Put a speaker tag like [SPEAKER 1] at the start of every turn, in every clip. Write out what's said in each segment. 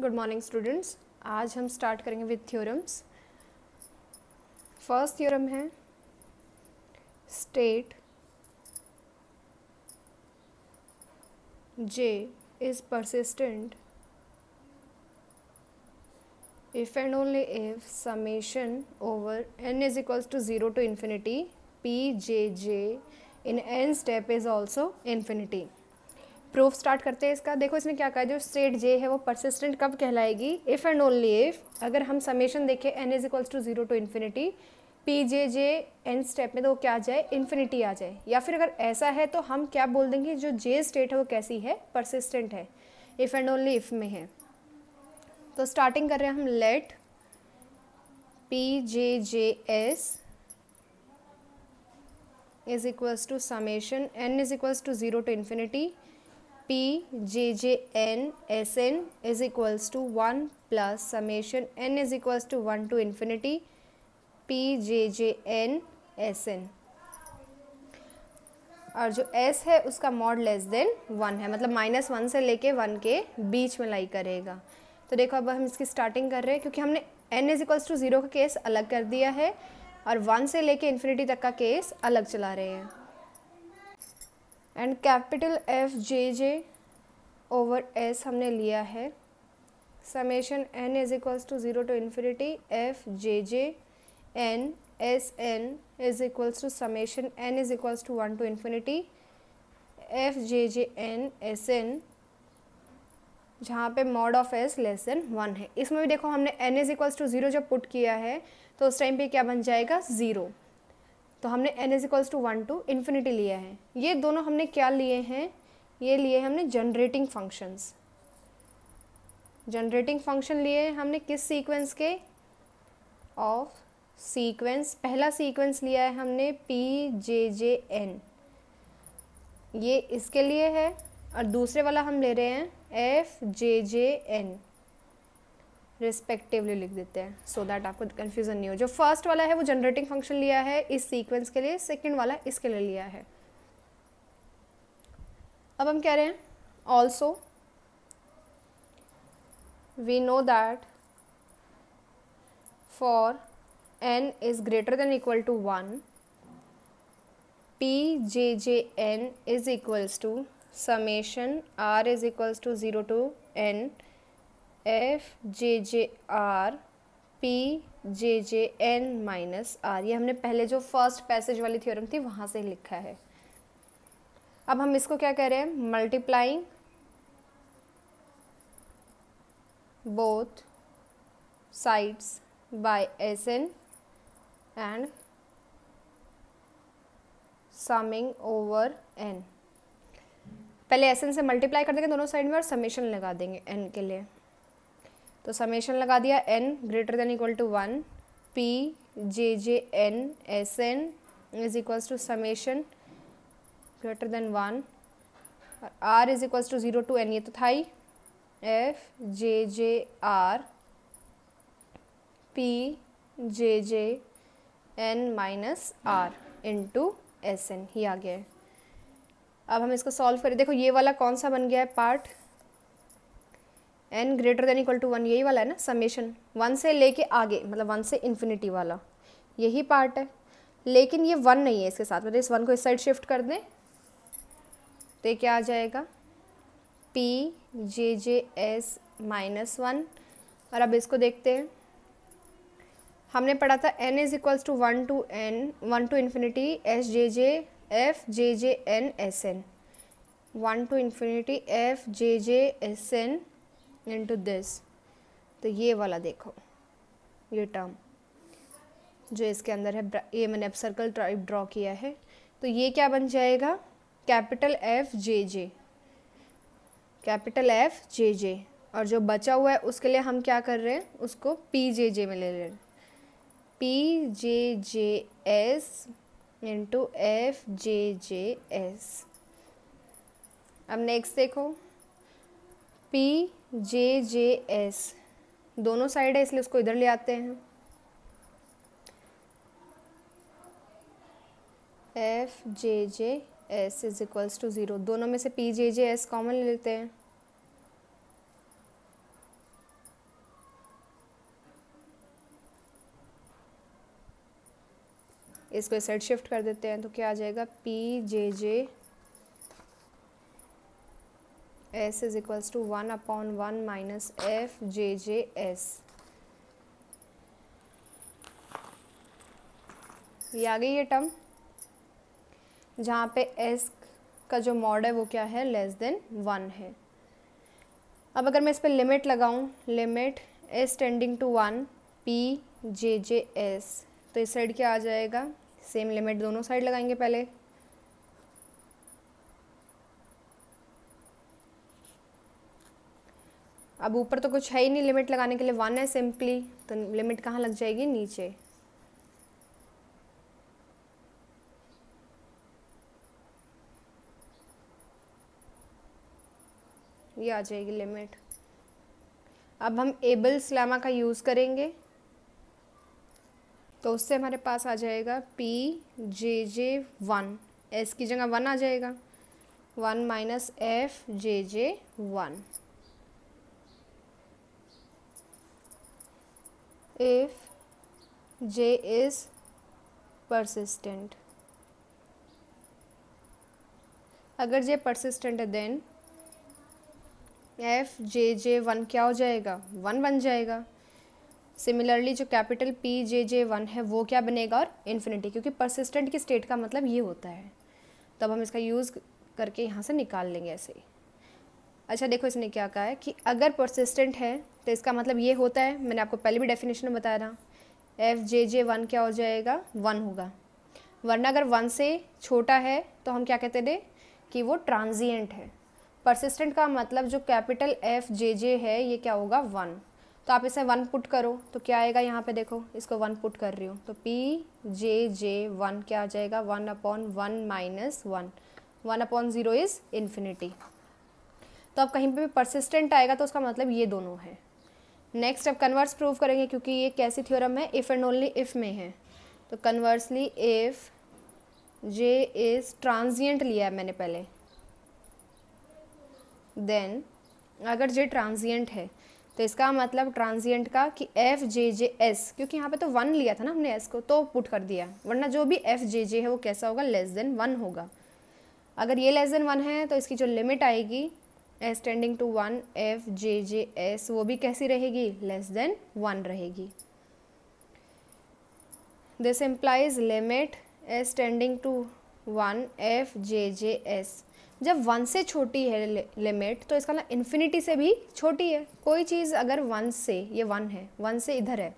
[SPEAKER 1] good morning students आज हम start करेंगे विथ थ्योरम्स फर्स्ट थ्योरम है state j is persistent if and only if summation over n is equals to zero to infinity p j j in n step is also infinity proof start करते हैं इसका देखो इसने क्या कहा जो straight जे है वो परसिस्टेंट कब कहलाएगी इफ़ एंड ओनली इफ़ अगर हम समेशन देखें n is equals to zero to infinity p j j n step में तो वो क्या आ जाए इन्फिनिटी आ जाए या फिर अगर ऐसा है तो हम क्या बोल देंगे जो जे स्टेट है वो कैसी है परसिस्टेंट है इफ़ एंड ओनली इफ़ में है तो स्टार्टिंग कर रहे हैं हम let p j j s is equals to summation n is equals to zero to infinity p j j n s n is equals to one plus summation n is equals to one to infinity p j j n s n और जो S है उसका mod less than one है मतलब minus one से लेके one के बीच में लाई करेगा तो देखो अब हम इसकी स्टार्टिंग कर रहे हैं क्योंकि हमने n is equals to zero का केस अलग कर दिया है और वन से लेके इन्फिनिटी तक का केस अलग चला रहे हैं and capital f j j over s हमने लिया है summation n is equals to zero to infinity f j j n s n is equals to summation n is equals to one to infinity f j j n s n जहाँ पे mod of s less than one है इसमें भी देखो हमने n is equals to zero जब put किया है तो उस टाइम पे क्या बन जाएगा ज़ीरो तो हमने n is equals to one to infinity लिया है ये दोनों हमने क्या लिए हैं ये लिए हमने जनरेटिंग फंक्शंस जनरेटिंग फंक्शन लिए हमने किस सीक्वेंस के ऑफ सीक्वेंस पहला सीक्वेंस लिया है हमने पी जे जे एन ये इसके लिए है और दूसरे वाला हम ले रहे हैं f j j n respectively लिख देते हैं सो so दैट आपको कन्फ्यूज़न नहीं हो जो फर्स्ट वाला है वो जनरेटिंग फंक्शन लिया है इस सीक्वेंस के लिए सेकेंड वाला इसके लिए लिया है अब हम कह रहे हैं also we know that for n is greater than equal to one p j j n is equals to summation r is equals to zero to n f j j r p j j n minus r ये हमने पहले जो first passage वाली theorem थी वहाँ से लिखा है अब हम इसको क्या कह रहे हैं multiplying both by s n and summing over n पहले एन से मल्टीप्लाई कर देंगे दोनों साइड में और समेशन लगा देंगे एन के लिए तो समेशन लगा दिया n greater than equal to one p j j n s n is equals to summation greater than one और r is equals to zero to n ये तो था ही f j j r p j j n minus r into s n ही आ गया है अब हम इसको सॉल्व करें देखो ये वाला कौन सा बन गया है part n greater than equal to one यही वाला है ना समेशन वन से लेके आगे मतलब वन से इन्फिनिटी वाला यही पार्ट है लेकिन ये वन नहीं है इसके साथ मतलब इस वन को इस साइड शिफ्ट कर दें तो क्या आ जाएगा p j j s minus one और अब इसको देखते हैं हमने पढ़ा था n is equals to one to n one to infinity s j j f j j n s n one to infinity f j j s n into this तो ये वाला देखो ये टर्म जो इसके अंदर है ये मैंने अब सर्कल टाइप ड्रॉ किया है तो ये क्या बन जाएगा capital f j j capital f j j और जो बचा हुआ है उसके लिए हम क्या कर रहे हैं उसको पी जे जे में ले रहे हैं p j j s into f j j s अब नेक्स्ट देखो पी जे जे एस दोनों साइड है इसलिए उसको इधर ले आते हैं f j j s is equals to zero दोनों में से p j j s common ले लेते हैं इसको साइड शिफ्ट कर देते हैं तो क्या आ जाएगा p j j s is equals to one upon one minus f j j s ये आ गई ये टर्म जहाँ पे एस का जो मॉड है वो क्या है लेस देन वन है अब अगर मैं इस पर लिमिट लगाऊँ limit s tending to one p j j s तो इस साइड क्या आ जाएगा सेम लिमिट दोनों साइड लगाएंगे पहले अब ऊपर तो कुछ है ही नहीं लिमिट लगाने के लिए वन है सिंपली तो लिमिट कहाँ लग जाएगी नीचे ये आ जाएगी लिमिट अब हम एबल स्लैमा का यूज़ करेंगे तो उससे हमारे पास आ जाएगा p j j one s की जगह वन आ जाएगा one minus f j j one if j is persistent अगर j persistent है then f j j one क्या हो जाएगा वन बन जाएगा सिमिलरली जो capital p j j one है वो क्या बनेगा और इन्फिनिटी क्योंकि परसिस्टेंट की स्टेट का मतलब ये होता है तब तो हम इसका यूज़ करके यहाँ से निकाल लेंगे ऐसे ही अच्छा देखो इसने क्या कहा है कि अगर परसिस्टेंट है तो इसका मतलब ये होता है मैंने आपको पहले भी डेफिनेशन बताया था एफ जे जे वन क्या हो जाएगा वन होगा वरना अगर वन से छोटा है तो हम क्या कहते थे कि वो ट्रांजिएंट है परसिस्टेंट का मतलब जो कैपिटल एफ जे जे है ये क्या होगा वन तो आप इसे वन पुट करो तो क्या आएगा यहाँ पे देखो इसको वन पुट कर रही हूँ तो पी जे जे वन क्या आ जाएगा one upon one minus one one upon zero is infinity तो अब कहीं पे भी परसिस्टेंट आएगा तो उसका मतलब ये दोनों है नेक्स्ट अब कन्वर्स प्रूव करेंगे क्योंकि ये कैसी थ्योरम है इफ़ एंड ओनली इफ़ में है तो conversely if j is transient लिया है मैंने पहले देन अगर जे ट्रांजिएंट है तो इसका मतलब ट्रांजिएंट का कि एफ जे जे एस क्योंकि यहाँ पे तो वन लिया था ना हमने एस को तो पुट कर दिया वरना जो भी एफ जे जे है वो कैसा होगा लेस देन वन होगा अगर ये लेस देन वन है तो इसकी जो लिमिट आएगी s tending to one f j j s वो भी कैसी रहेगी लेस देन वन रहेगी this implies limit s tending to one f j j s जब वन से छोटी है लिमिट तो इसका मतलब इन्फिनिटी से भी छोटी है कोई चीज़ अगर वन से ये वन है वन से इधर है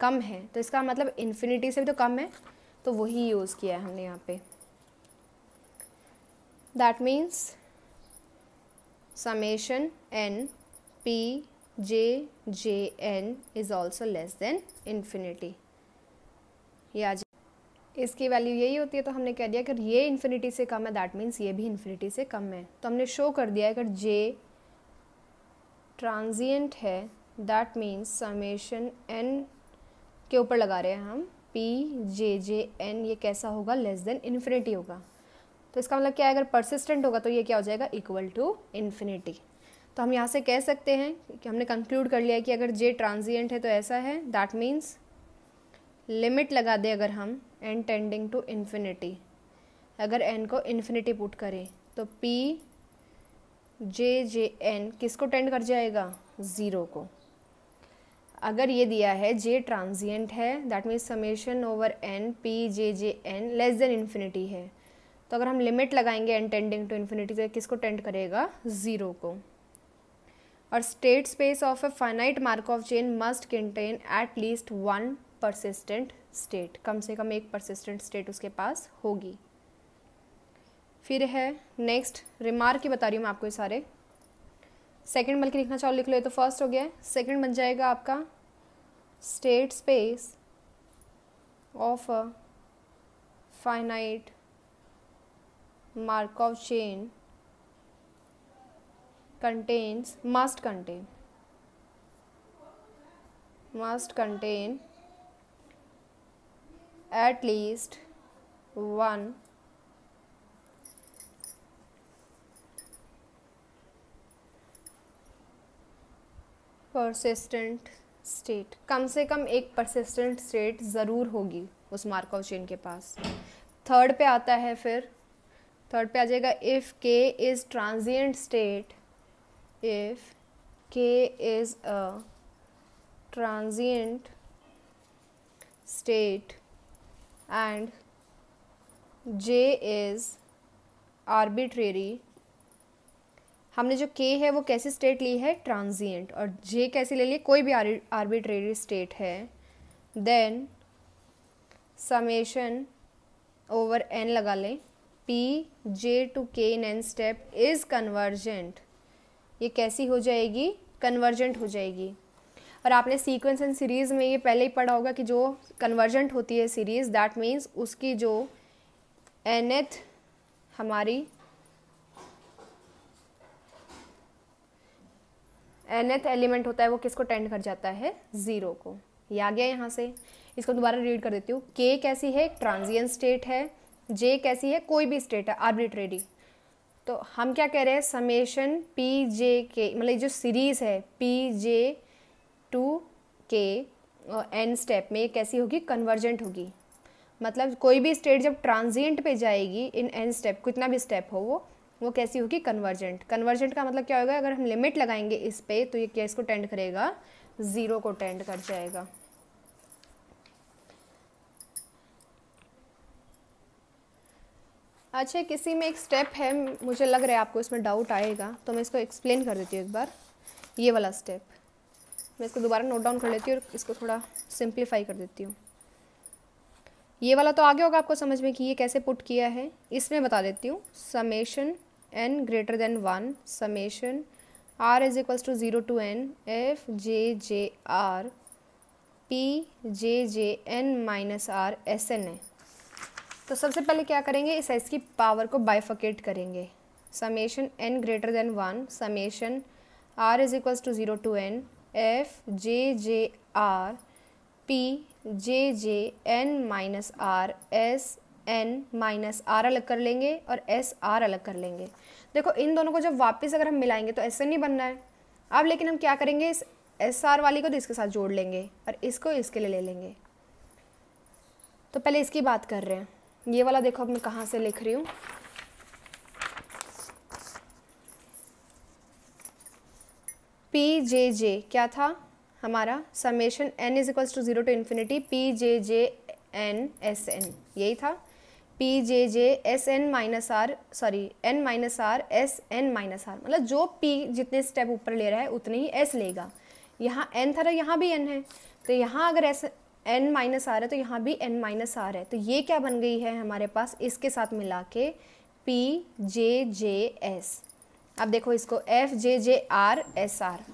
[SPEAKER 1] कम है तो इसका मतलब इन्फिनिटी से भी तो कम है तो वही यूज़ किया है हमने यहाँ पे that means summation n p j j n is also less than infinity ये आ इसकी वैल्यू यही होती है तो हमने कह दिया अगर ये इन्फिनिटी से कम है दैट मीन्स ये भी इन्फिनिटी से कम है तो हमने शो कर दिया है अगर जे ट्रांजिएंट है दैट मीन्स समेशन एन के ऊपर लगा रहे हैं हम पी जे जे एन ये कैसा होगा लेस देन इन्फिनिटी होगा तो इसका मतलब क्या है अगर परसिस्टेंट होगा तो ये क्या हो जाएगा इक्वल टू इन्फिनिटी तो हम यहाँ से कह सकते हैं कि हमने कंक्लूड कर लिया कि अगर जे ट्रांजिएंट है तो ऐसा है दैट मीन्स लिमिट लगा दें अगर हम एन टेंडिंग टू इन्फिनिटी अगर एन को इन्फिनिटी पुट करें तो पी जे जे एन किस को टेंड कर जाएगा ज़ीरो को अगर ये दिया है जे ट्रांजिएंट है that means summation over n p j j n less than infinity है तो अगर हम लिमिट लगाएंगे एन टेंडिंग टू इन्फिनिटी तो किसको टेंड करेगा ज़ीरो को और state space of a finite Markov chain must contain at least one persistent state कम से कम एक परसिस्टेंट स्टेट उसके पास होगी फिर है नेक्स्ट रिमार्क की बता रही हूँ मैं आपको ये सारे सेकंड बल्कि लिखना चाहो लिख लो ये तो फर्स्ट हो गया है बन जाएगा आपका state space of finite Markov chain contains must contain must contain at least one persistent state कम से कम एक परसिस्टेंट स्टेट ज़रूर होगी उस मार्कोव चेन के पास थर्ड पे आता है फिर थर्ड पे आ जाएगा if k is transient state if k is a transient state and j is arbitrary हमने जो के है वो कैसी स्टेट ली है ट्रांजिएंट और जे कैसी ले ली कोई भी आर्बिट्रेरी स्टेट है देन समेशन ओवर एन लगा लें P j to k in n step is convergent ये कैसी हो जाएगी कन्वर्जेंट हो जाएगी और आपने सीक्वेंस एंड सीरीज़ में ये पहले ही पढ़ा होगा कि जो कन्वर्जेंट होती है सीरीज़ दैट मीन्स उसकी जो एनथ हमारी एनथ एलिमेंट होता है वो किसको टेंड कर जाता है ज़ीरो को ये आ गया यहाँ से इसको दोबारा रीड कर देती हूँ के कैसी है ट्रांजियन स्टेट है जे कैसी है कोई भी स्टेट है आर्बिट्रेरी तो हम क्या कह रहे हैं समेशन पी जे के मतलब जो सीरीज़ है p j to k n step में कैसी होगी कन्वर्जेंट होगी मतलब कोई भी स्टेट जब ट्रांजिएंट पे जाएगी इन एन स्टेप कितना भी स्टेप हो वो वो कैसी होगी कन्वर्जेंट कन्वर्जेंट का मतलब क्या होगा अगर हम लिमिट लगाएंगे इस पर तो ये केस को टेंड करेगा ज़ीरो को टेंड कर जाएगा पाँच है किसी में एक स्टेप है मुझे लग रहा है आपको इसमें डाउट आएगा तो मैं इसको एक्सप्लेन कर देती हूँ एक बार ये वाला स्टेप मैं इसको दोबारा नोट डाउन कर लेती हूँ और इसको थोड़ा सिंप्लीफाई कर देती हूँ ये वाला तो आगे होगा आपको समझ में कि ये कैसे पुट किया है इसमें बता देती हूँ summation n greater than one summation r is equals to zero to n f j j r p j j n minus r s n है तो सबसे पहले क्या करेंगे इस एस की पावर को बाइफकेट करेंगे summation n greater than one summation r is equals to zero to n f j j r p j j n minus r s n minus r अलग कर लेंगे और एस आर अलग कर लेंगे देखो इन दोनों को जब वापस अगर हम मिलाएंगे तो ऐसे नहीं बनना है अब लेकिन हम क्या करेंगे इस एस आर वाली को तो इसके साथ जोड़ लेंगे और इसको इसके लिए ले लेंगे तो पहले इसकी बात कर रहे हैं ये वाला देखो अब मैं कहाँ से लिख रही हूँ पी जे जे क्या था हमारा summation n is equals to zero to infinity p j j n s n यही था p j j s n minus r sorry n minus r s n minus r मतलब जो P जितने step ऊपर ले रहा है उतने ही एस लेगा यहाँ एन था तो यहाँ भी एन है तो यहाँ अगर एस एन माइनस आर है तो यहाँ भी एन माइनस आर है तो ये क्या बन गई है हमारे पास इसके साथ मिला के पी जे जे एस अब देखो इसको f j j r s r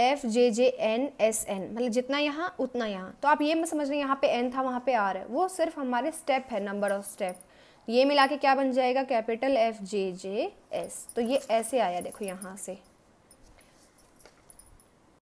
[SPEAKER 1] f j j n s n मतलब जितना यहाँ उतना यहाँ तो आप ये मत समझ रहे यहाँ पे एन था वहाँ पे आर है वो सिर्फ हमारे स्टेप है नंबर ऑफ स्टेप ये मिला के क्या बन जाएगा capital f j j s तो ये ऐसे आया देखो यहाँ से